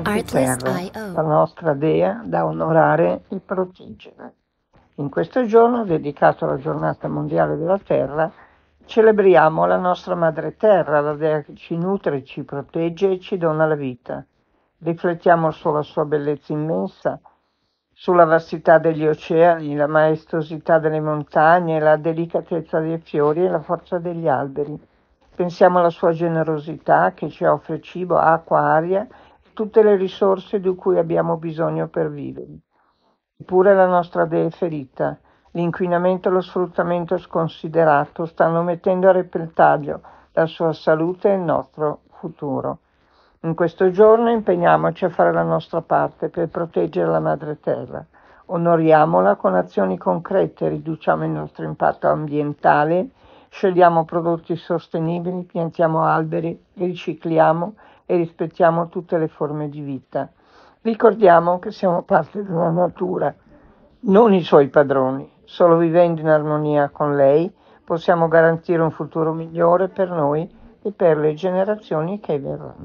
terra, la nostra dea da onorare e proteggere. In questo giorno, dedicato alla giornata mondiale della terra, celebriamo la nostra madre terra, la dea che ci nutre, ci protegge e ci dona la vita. Riflettiamo sulla sua bellezza immensa, sulla vastità degli oceani, la maestosità delle montagne, la delicatezza dei fiori e la forza degli alberi. Pensiamo alla sua generosità che ci offre cibo, acqua, aria tutte le risorse di cui abbiamo bisogno per vivere. Eppure la nostra dea è ferita. L'inquinamento e lo sfruttamento sconsiderato stanno mettendo a repentaglio la sua salute e il nostro futuro. In questo giorno impegniamoci a fare la nostra parte per proteggere la madre terra. Onoriamola con azioni concrete, riduciamo il nostro impatto ambientale Scegliamo prodotti sostenibili, piantiamo alberi, ricicliamo e rispettiamo tutte le forme di vita. Ricordiamo che siamo parte della natura, non i suoi padroni. Solo vivendo in armonia con lei possiamo garantire un futuro migliore per noi e per le generazioni che verranno.